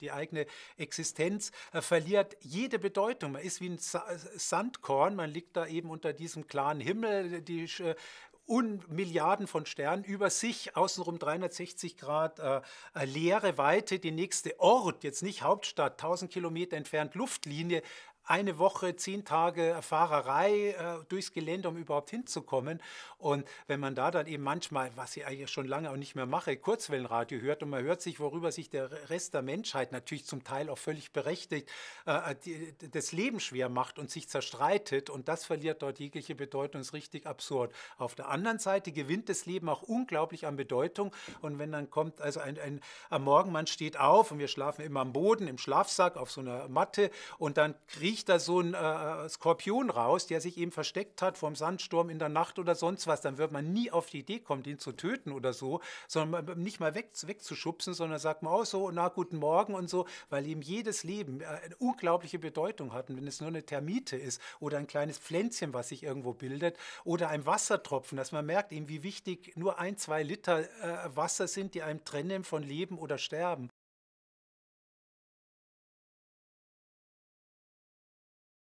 Die eigene Existenz äh, verliert jede Bedeutung. Man ist wie ein Sandkorn, man liegt da eben unter diesem klaren Himmel, die äh, Milliarden von Sternen über sich, außenrum 360 Grad äh, äh, leere Weite, die nächste Ort, jetzt nicht Hauptstadt, 1000 Kilometer entfernt, Luftlinie, eine Woche, zehn Tage Fahrerei äh, durchs Gelände, um überhaupt hinzukommen. Und wenn man da dann eben manchmal, was ich eigentlich schon lange auch nicht mehr mache, Kurzwellenradio hört und man hört sich, worüber sich der Rest der Menschheit natürlich zum Teil auch völlig berechtigt äh, äh die, das Leben schwer macht und sich zerstreitet und das verliert dort jegliche Bedeutung, ist richtig absurd. Auf der anderen Seite gewinnt das Leben auch unglaublich an Bedeutung und wenn dann kommt, also ein, ein, am Morgen man steht auf und wir schlafen immer am Boden, im Schlafsack, auf so einer Matte und dann kriecht kriecht da so ein äh, äh, Skorpion raus, der sich eben versteckt hat vom Sandsturm in der Nacht oder sonst was, dann wird man nie auf die Idee kommen, den zu töten oder so, sondern nicht mal weg, wegzuschubsen, sondern sagt man auch oh, so, na guten Morgen und so, weil eben jedes Leben äh, eine unglaubliche Bedeutung hat. Und wenn es nur eine Termite ist oder ein kleines Pflänzchen, was sich irgendwo bildet, oder ein Wassertropfen, dass man merkt eben, wie wichtig nur ein, zwei Liter äh, Wasser sind, die einem trennen von Leben oder Sterben.